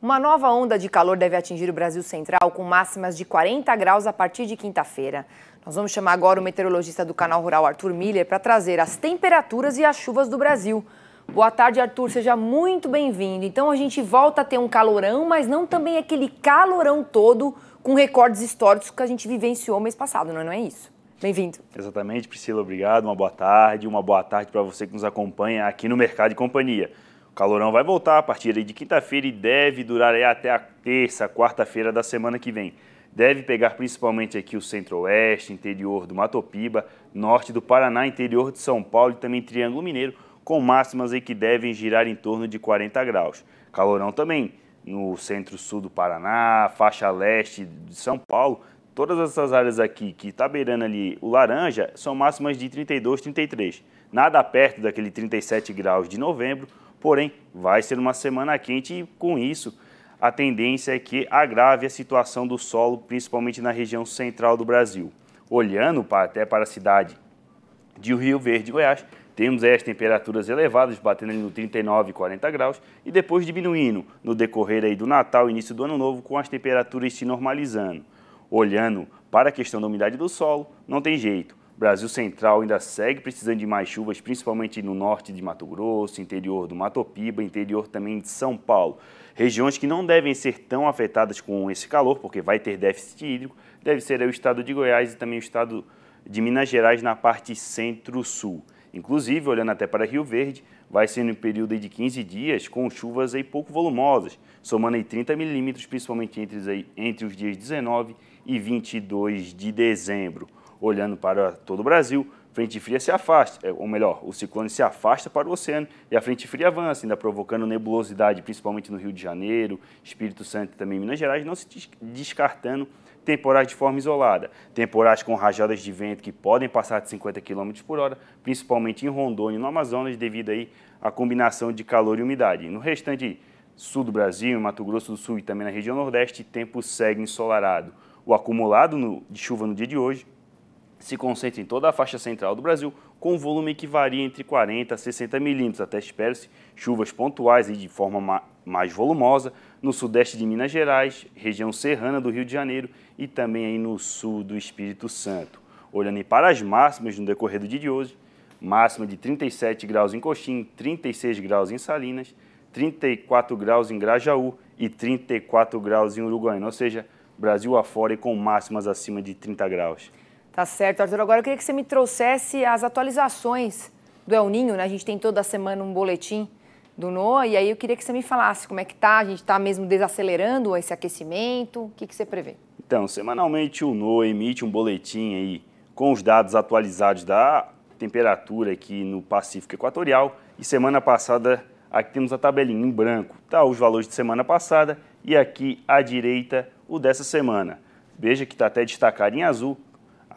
Uma nova onda de calor deve atingir o Brasil Central com máximas de 40 graus a partir de quinta-feira. Nós vamos chamar agora o meteorologista do canal Rural Arthur Miller para trazer as temperaturas e as chuvas do Brasil. Boa tarde, Arthur, seja muito bem-vindo. Então a gente volta a ter um calorão, mas não também aquele calorão todo com recordes históricos que a gente vivenciou mês passado, não é, é isso? Bem-vindo. Exatamente, Priscila, obrigado. Uma boa tarde, uma boa tarde para você que nos acompanha aqui no Mercado e Companhia calorão vai voltar a partir de quinta-feira e deve durar até a terça, quarta-feira da semana que vem. Deve pegar principalmente aqui o centro-oeste, interior do Mato Piba, norte do Paraná, interior de São Paulo e também Triângulo Mineiro, com máximas aí que devem girar em torno de 40 graus. Calorão também no centro-sul do Paraná, faixa leste de São Paulo, todas essas áreas aqui que está beirando ali o laranja são máximas de 32, 33. Nada perto daquele 37 graus de novembro Porém, vai ser uma semana quente e, com isso, a tendência é que agrave a situação do solo, principalmente na região central do Brasil. Olhando para, até para a cidade de Rio Verde, Goiás, temos aí as temperaturas elevadas, batendo ali no 39, 40 graus, e depois diminuindo no decorrer aí do Natal, início do Ano Novo, com as temperaturas se normalizando. Olhando para a questão da umidade do solo, não tem jeito. Brasil Central ainda segue precisando de mais chuvas, principalmente no norte de Mato Grosso, interior do Mato Piba, interior também de São Paulo. Regiões que não devem ser tão afetadas com esse calor, porque vai ter déficit hídrico, deve ser o estado de Goiás e também o estado de Minas Gerais na parte centro-sul. Inclusive, olhando até para Rio Verde, vai ser um período de 15 dias com chuvas aí pouco volumosas, somando aí 30 milímetros, principalmente entre, entre os dias 19 e 22 de dezembro olhando para todo o Brasil, frente fria se afasta, é, ou melhor, o ciclone se afasta para o oceano e a frente fria avança, ainda provocando nebulosidade, principalmente no Rio de Janeiro, Espírito Santo e também Minas Gerais, não se descartando temporais de forma isolada, temporais com rajadas de vento que podem passar de 50 km por hora, principalmente em Rondônia e no Amazonas, devido aí à combinação de calor e umidade. No restante sul do Brasil, Mato Grosso do Sul e também na região Nordeste, tempo segue ensolarado. O acumulado no, de chuva no dia de hoje se concentra em toda a faixa central do Brasil, com volume que varia entre 40 a 60 milímetros. Até espera-se chuvas pontuais e de forma ma mais volumosa no sudeste de Minas Gerais, região serrana do Rio de Janeiro e também aí no sul do Espírito Santo. Olhando para as máximas no decorrer do dia de hoje, máxima de 37 graus em Coxim, 36 graus em Salinas, 34 graus em Grajaú e 34 graus em Uruguaiana, ou seja, Brasil afora e com máximas acima de 30 graus. Tá certo, Arthur. Agora eu queria que você me trouxesse as atualizações do El Ninho, né? A gente tem toda semana um boletim do NOAA e aí eu queria que você me falasse como é que tá, a gente está mesmo desacelerando esse aquecimento, o que, que você prevê? Então, semanalmente o NOAA emite um boletim aí com os dados atualizados da temperatura aqui no Pacífico Equatorial e semana passada aqui temos a tabelinha em branco, tá os valores de semana passada e aqui à direita o dessa semana. Veja que está até destacado em azul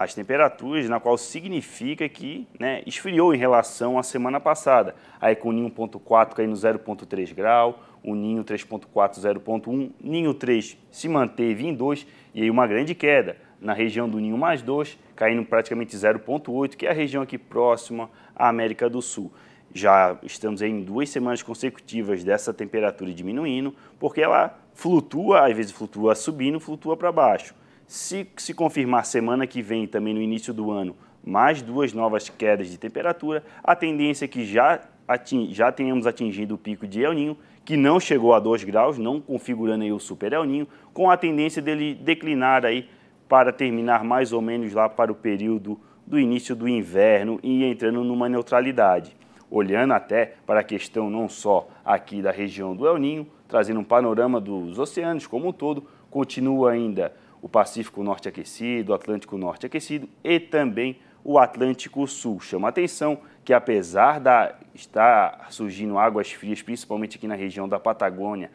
as temperaturas, na qual significa que né, esfriou em relação à semana passada. Aí com o ninho 1.4 caindo 0.3 grau, o ninho 3.4 0.1, ninho 3 se manteve em 2 e aí uma grande queda na região do ninho mais 2, caindo praticamente 0.8, que é a região aqui próxima à América do Sul já estamos em duas semanas consecutivas dessa temperatura diminuindo, porque ela flutua, às vezes flutua subindo, flutua para baixo. Se se confirmar semana que vem, também no início do ano, mais duas novas quedas de temperatura, a tendência é que já, ating, já tenhamos atingido o pico de El Ninho, que não chegou a 2 graus, não configurando aí o super El Ninho, com a tendência dele declinar aí para terminar mais ou menos lá para o período do início do inverno e entrando numa neutralidade. Olhando até para a questão não só aqui da região do El Ninho, trazendo um panorama dos oceanos como um todo, continua ainda o Pacífico Norte aquecido, o Atlântico Norte aquecido e também o Atlântico Sul. Chama atenção que apesar da estar surgindo águas frias, principalmente aqui na região da Patagônia,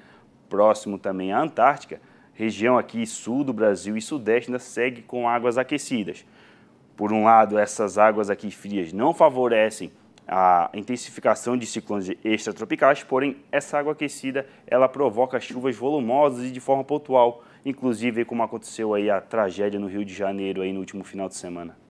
próximo também à Antártica, região aqui sul do Brasil e sudeste ainda segue com águas aquecidas. Por um lado, essas águas aqui frias não favorecem a intensificação de ciclones extratropicais, porém essa água aquecida ela provoca chuvas volumosas e de forma pontual, inclusive como aconteceu aí a tragédia no Rio de Janeiro aí no último final de semana.